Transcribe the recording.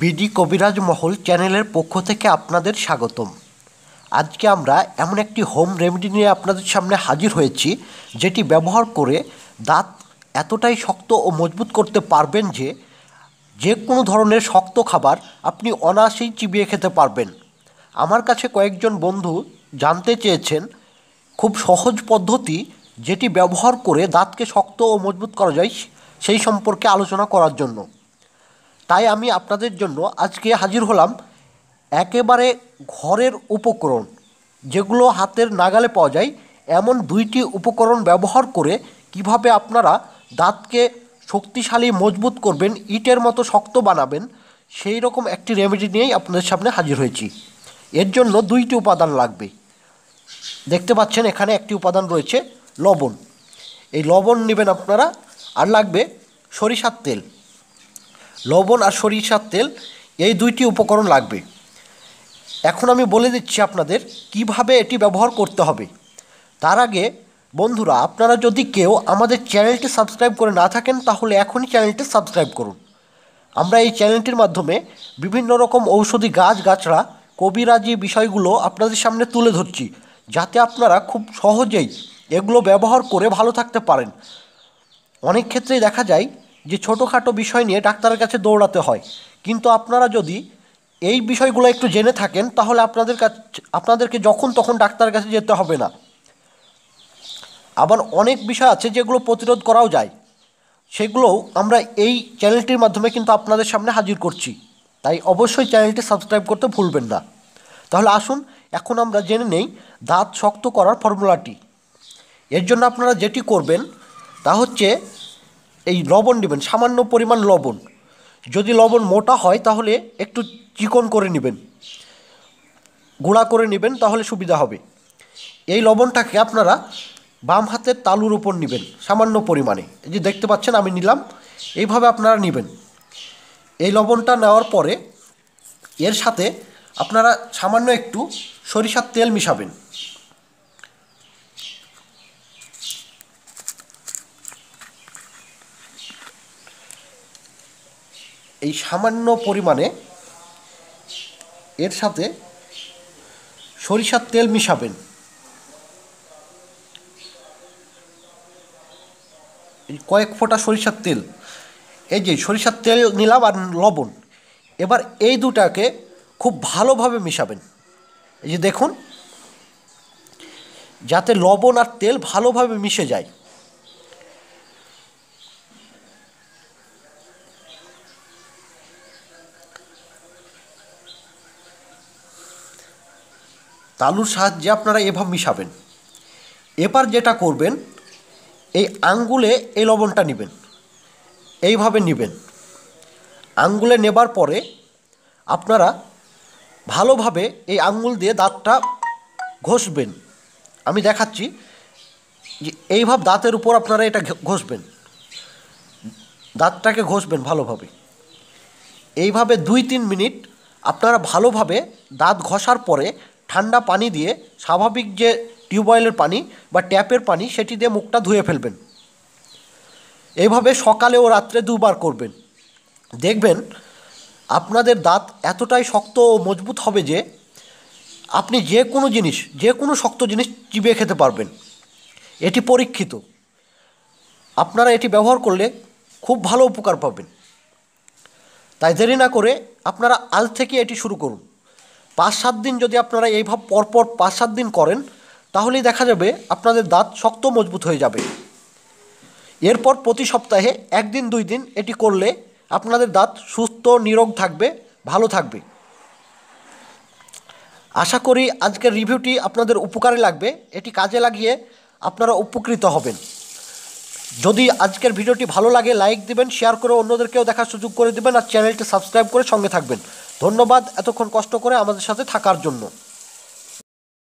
BD কবিরাজ মহল চ্যানেলের পক্ষ থেকে আপনাদের স্বাগতম আজকে আমরা এমন একটি হোম রেমেডি নিয়ে আপনাদের সামনে হাজির হয়েছি যেটি ব্যবহার করে দাঁত এতটাই শক্ত ও মজবুত করতে পারবেন যে যে কোনো ধরনের শক্ত খাবার আপনি অনায়াসেই চিবিয়ে খেতে পারবেন আমার কাছে কয়েকজন বন্ধু জানতে চেয়েছেন খুব সহজ পদ্ধতি যেটি ব্যবহার করে দাঁতকে শক্ত ও মজবুত করা যায় সেই সম্পর্কে আলোচনা করার জন্য তাই আমি আপনাদের জন্য আজকে হাজির হলাম একেবারে ঘরের উপকরণ যেগুলো হাতের নাগালে পাওয়া যায় এমন দুইটি উপকরণ ব্যবহার করে কিভাবে আপনারা দাঁতকে শক্তিশালী মজবুত করবেন ইটের মতো শক্ত বানাবেন সেই রকম একটি রেমেডি নিয়েই আপনাদের সামনে হাজির হয়েছি এর জন্য দুইটি উপাদান লাগবে দেখতে পাচ্ছেন এখানে একটি উপাদান রয়েছে লবণ এই লবণ নেবেন আপনারা আর লাগবে সরিষার তেল লবণ আর সরিষার তেল এই দুইটি উপকরণ লাগবে এখন আমি বলে দিচ্ছি আপনাদের কিভাবে এটি ব্যবহার করতে হবে তার আগে বন্ধুরা আপনারা যদি কেউ আমাদের চ্যানেলটি সাবস্ক্রাইব করে না থাকেন তাহলে এখনই চ্যানেলটি সাবস্ক্রাইব করুন আমরা এই চ্যানেলটির মাধ্যমে বিভিন্ন রকম ঔষধি গাছ গাছড়া কবিরাজি বিষয়গুলো আপনাদের সামনে তুলে ধরছি যাতে আপনারা খুব সহজেই এগুলো ব্যবহার করে ভালো থাকতে পারেন অনেক ক্ষেত্রেই দেখা যায় যে ছোটোখাটো বিষয় নিয়ে ডাক্তারের কাছে দৌড়াতে হয় কিন্তু আপনারা যদি এই বিষয়গুলো একটু জেনে থাকেন তাহলে আপনাদের কাছে আপনাদেরকে যখন তখন ডাক্তারের কাছে যেতে হবে না আবার অনেক বিষয় আছে যেগুলো প্রতিরোধ করাও যায় সেগুলোও আমরা এই চ্যানেলটির মাধ্যমে কিন্তু আপনাদের সামনে হাজির করছি তাই অবশ্যই চ্যানেলটি সাবস্ক্রাইব করতে ভুলবেন না তাহলে আসুন এখন আমরা জেনে নেই দাঁত শক্ত করার ফর্মুলাটি এর জন্য আপনারা যেটি করবেন তা হচ্ছে এই লবণ নেবেন সামান্য পরিমাণ লবণ যদি লবণ মোটা হয় তাহলে একটু চিকন করে নেবেন গুঁড়া করে নেবেন তাহলে সুবিধা হবে এই লবণটাকে আপনারা বাম হাতের তালুর উপর নেবেন সামান্য পরিমাণে এই যে দেখতে পাচ্ছেন আমি নিলাম এইভাবে আপনারা নেবেন এই লবণটা নেওয়ার পরে এর সাথে আপনারা সামান্য একটু সরিষার তেল মিশাবেন এই সামান্য পরিমাণে এর সাথে সরিষার তেল মিশাবেন কয়েক ফোঁটা সরিষার তেল এই যে সরিষার তেল নিলাম আর লবণ এবার এই দুটাকে খুব ভালোভাবে মিশাবেন এই যে দেখুন যাতে লবণ আর তেল ভালোভাবে মিশে যায় তালুর সাহায্যে আপনারা এভাবে মিশাবেন এবার যেটা করবেন এই আঙ্গুলে এই লবণটা নেবেন এইভাবে নেবেন আঙ্গুলে নেবার পরে আপনারা ভালোভাবে এই আঙ্গুল দিয়ে দাঁতটা ঘষবেন আমি দেখাচ্ছি যে এইভাবে দাঁতের উপর আপনারা এটা ঘষবেন দাঁতটাকে ঘষবেন ভালোভাবে এইভাবে দুই তিন মিনিট আপনারা ভালোভাবে দাঁত ঘষার পরে ঠান্ডা পানি দিয়ে স্বাভাবিক যে টিউবওয়েলের পানি বা ট্যাপের পানি সেটি দিয়ে মুখটা ধুয়ে ফেলবেন এভাবে সকালে ও রাত্রে দুবার করবেন দেখবেন আপনাদের দাঁত এতটাই শক্ত ও মজবুত হবে যে আপনি যে কোনো জিনিস যে কোনো শক্ত জিনিস চিবিয়ে খেতে পারবেন এটি পরীক্ষিত আপনারা এটি ব্যবহার করলে খুব ভালো উপকার পাবেন তাই দেরি না করে আপনারা আজ থেকে এটি শুরু করুন পাঁচ সাত দিন যদি আপনারা এইভাবে পরপর পাঁচ সাত দিন করেন তাহলেই দেখা যাবে আপনাদের দাঁত শক্ত মজবুত হয়ে যাবে এরপর প্রতি সপ্তাহে একদিন দুই দিন এটি করলে আপনাদের দাঁত সুস্থ নিরোগ থাকবে ভালো থাকবে আশা করি আজকের রিভিউটি আপনাদের উপকারে লাগবে এটি কাজে লাগিয়ে আপনারা উপকৃত হবেন যদি আজকের ভিডিওটি ভালো লাগে লাইক দিবেন শেয়ার করে অন্যদেরকেও দেখার সুযোগ করে দেবেন আর চ্যানেলটি সাবস্ক্রাইব করে সঙ্গে থাকবেন ধন্যবাদ এতক্ষণ কষ্ট করে আমাদের সাথে থাকার জন্য